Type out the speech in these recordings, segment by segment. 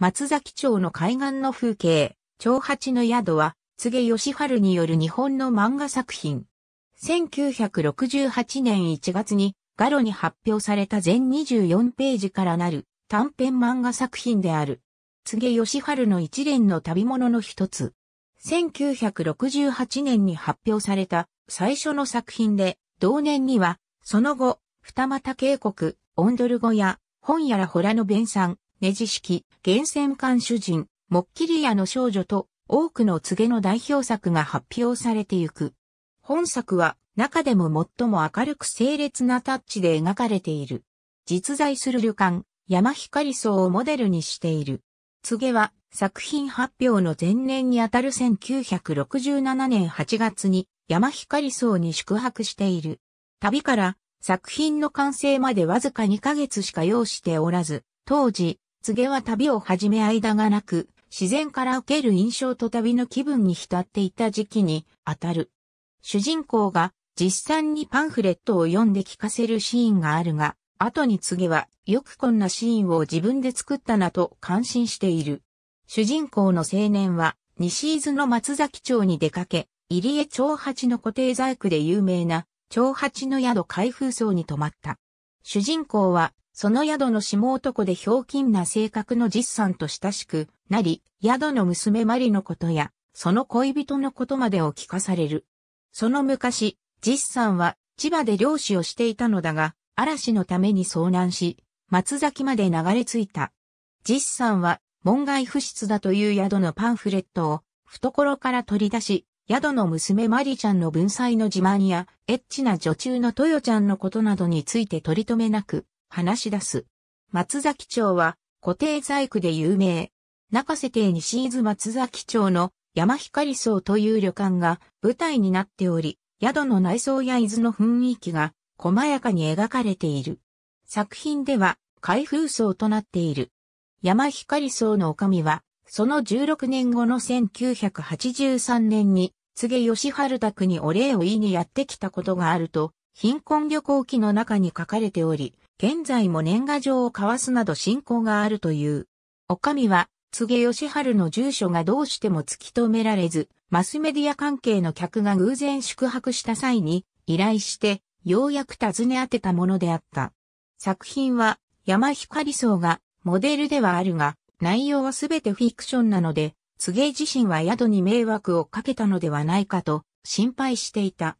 松崎町の海岸の風景、長八の宿は、柘植義春による日本の漫画作品。1968年1月に、ガロに発表された全24ページからなる短編漫画作品である。柘植義春の一連の旅物の一つ。1968年に発表された最初の作品で、同年には、その後、二股渓谷、オンドル語や、本やらホラの弁算、ネジ式、源泉館主人、モッキリアの少女と多くの告げの代表作が発表されてゆく。本作は中でも最も明るく清烈なタッチで描かれている。実在する旅館、山光荘をモデルにしている。告げは作品発表の前年にあたる1967年8月に山光荘に宿泊している。旅から作品の完成までわずか2ヶ月しか要しておらず、当時、げは旅を始め間がなく、自然から受ける印象と旅の気分に浸っていた時期に当たる。主人公が実際にパンフレットを読んで聞かせるシーンがあるが、後に次はよくこんなシーンを自分で作ったなと感心している。主人公の青年は西伊豆の松崎町に出かけ、入江長八の固定在庫で有名な長八の宿開封荘に泊まった。主人公はその宿の下男でひょうきんな性格の実さんと親しくなり、宿の娘マリのことや、その恋人のことまでを聞かされる。その昔、実さんは千葉で漁師をしていたのだが、嵐のために遭難し、松崎まで流れ着いた。実さんは、門外不出だという宿のパンフレットを、懐から取り出し、宿の娘マリちゃんの文才の自慢や、エッチな女中のトヨちゃんのことなどについて取り留めなく、話し出す。松崎町は固定細工で有名。中瀬邸西伊豆松崎町の山光荘という旅館が舞台になっており、宿の内装や伊豆の雰囲気が細やかに描かれている。作品では開封荘となっている。山光荘の女将は、その16年後の1983年に、柘植義春宅にお礼を言いにやってきたことがあると、貧困旅行記の中に書かれており、現在も年賀状を交わすなど信仰があるという。おかみは、柘げ義春の住所がどうしても突き止められず、マスメディア関係の客が偶然宿泊した際に依頼して、ようやく尋ね当てたものであった。作品は、山光荘がモデルではあるが、内容はすべてフィクションなので、柘げ自身は宿に迷惑をかけたのではないかと心配していた。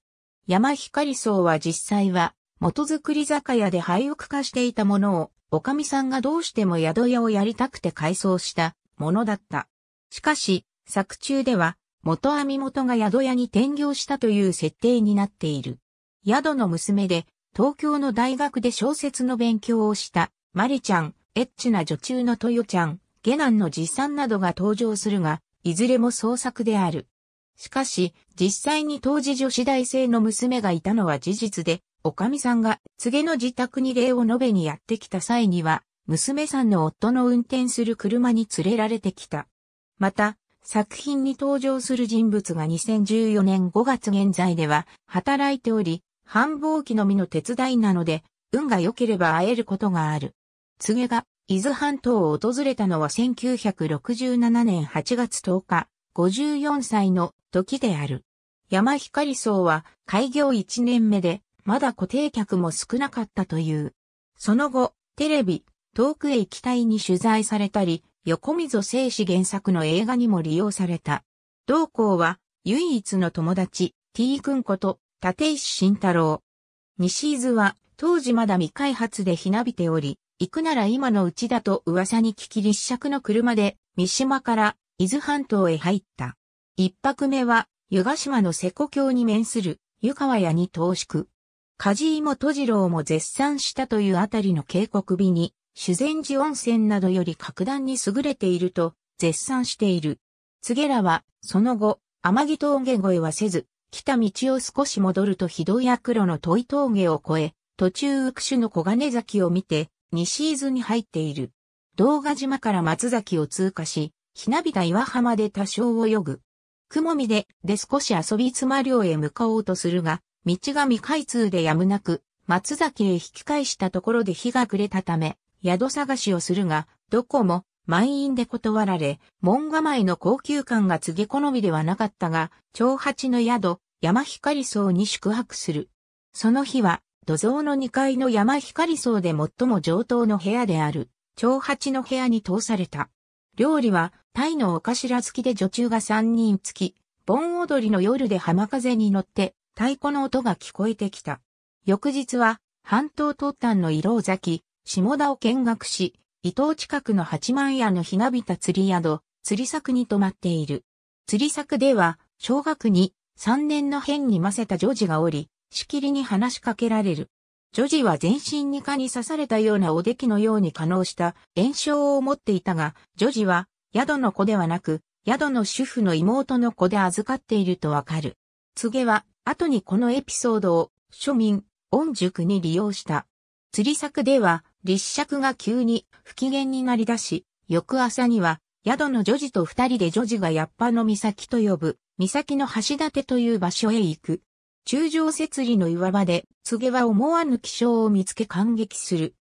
山光荘は実際は元作り酒屋で廃屋化していたものを、おかみさんがどうしても宿屋をやりたくて改装したものだった。しかし、作中では、元網元が宿屋に転業したという設定になっている。宿の娘で、東京の大学で小説の勉強をした、マリちゃん、エッチな女中のトヨちゃん、下男の実産などが登場するが、いずれも創作である。しかし、実際に当時女子大生の娘がいたのは事実で、おかみさんが、告げの自宅に礼を述べにやってきた際には、娘さんの夫の運転する車に連れられてきた。また、作品に登場する人物が2014年5月現在では働いており、繁忙期のみの手伝いなので、運が良ければ会えることがある。告げが伊豆半島を訪れたのは1967年8月10日、54歳の時である。山光荘は開業1年目でまだ固定客も少なかったという。その後、テレビ、遠くへ行きたいに取材されたり、横溝正史原作の映画にも利用された。同校は、唯一の友達、T 君こと、立石慎太郎。西伊豆は、当時まだ未開発でひなびており、行くなら今のうちだと噂に聞き立尺の車で、三島から伊豆半島へ入った。一泊目は、湯ヶ島の瀬古峡に面する湯川屋に投宿。梶井元次郎も絶賛したというあたりの渓谷美に、修善寺温泉などより格段に優れていると絶賛している。つげらは、その後、天城峠越えはせず、来た道を少し戻るとひどい悪路の遠い峠を越え、途中浮首の小金崎を見て、西伊豆に入っている。道賀島から松崎を通過し、ひなびた岩浜で多少泳ぐ。雲見で、で少し遊び妻寮へ向かおうとするが、道が未開通でやむなく、松崎へ引き返したところで日が暮れたため、宿探しをするが、どこも満員で断られ、門構えの高級感が告げ好みではなかったが、長八の宿、山光荘に宿泊する。その日は、土蔵の2階の山光荘で最も上等の部屋である、長八の部屋に通された。料理は、タイのお頭付きで女中が3人付き、盆踊りの夜で浜風に乗って、太鼓の音が聞こえてきた。翌日は、半島東端の色を咲き、下田を見学し、伊東近くの八幡屋のひなびた釣り宿、釣り作に泊まっている。釣り作では、小学に3年の変にませた女児がおり、しきりに話しかけられる。女児は全身に蚊に刺されたようなおできのように可能した炎症を持っていたが、女児は宿の子ではなく、宿の主婦の妹の子で預かっているとわかる。告げは後にこのエピソードを庶民、恩塾に利用した。釣り作では、立尺が急に不機嫌になりだし、翌朝には、宿の女児と二人で女児がやっぱの岬と呼ぶ、岬の橋立という場所へ行く。中上設理の岩場で、告げは思わぬ気象を見つけ感激する。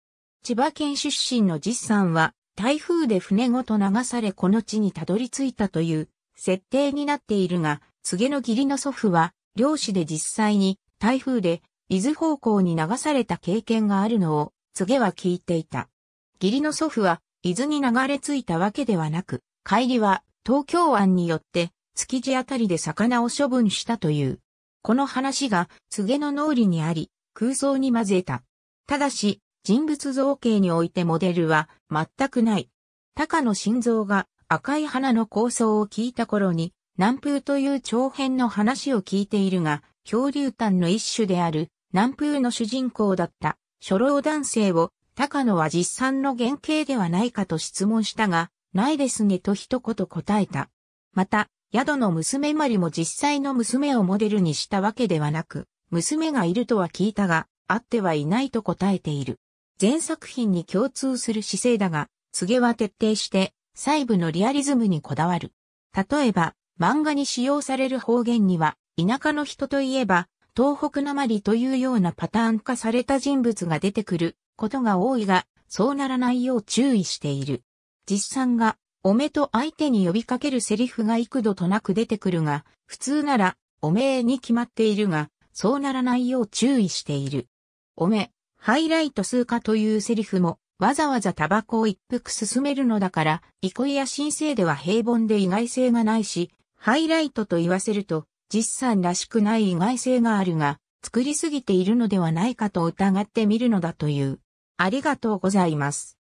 千葉県出身の実さんは、台風で船ごと流されこの地にたどり着いたという設定になっているが、告げの義理の祖父は漁師で実際に台風で伊豆方向に流された経験があるのを、告げは聞いていた。義理の祖父は伊豆に流れ着いたわけではなく、帰りは東京湾によって築地あたりで魚を処分したという。この話が告げの脳裏にあり、空想に混ぜた。ただし、人物造形においてモデルは全くない。高野晋三が赤い花の構想を聞いた頃に、南風という長編の話を聞いているが、漂流譚の一種である南風の主人公だった初老男性を高野は実産の原型ではないかと質問したが、ないですねと一言答えた。また、宿の娘マリも実際の娘をモデルにしたわけではなく、娘がいるとは聞いたが、あってはいないと答えている。全作品に共通する姿勢だが、告げは徹底して細部のリアリズムにこだわる。例えば、漫画に使用される方言には、田舎の人といえば、東北なまりというようなパターン化された人物が出てくることが多いが、そうならないよう注意している。実産が、おめと相手に呼びかけるセリフが幾度となく出てくるが、普通なら、おめえに決まっているが、そうならないよう注意している。おめ、ハイライト数かというセリフも、わざわざタバコを一服進めるのだから、憩いや申請では平凡で意外性がないし、ハイライトと言わせると、実産らしくない意外性があるが、作りすぎているのではないかと疑ってみるのだという。ありがとうございます。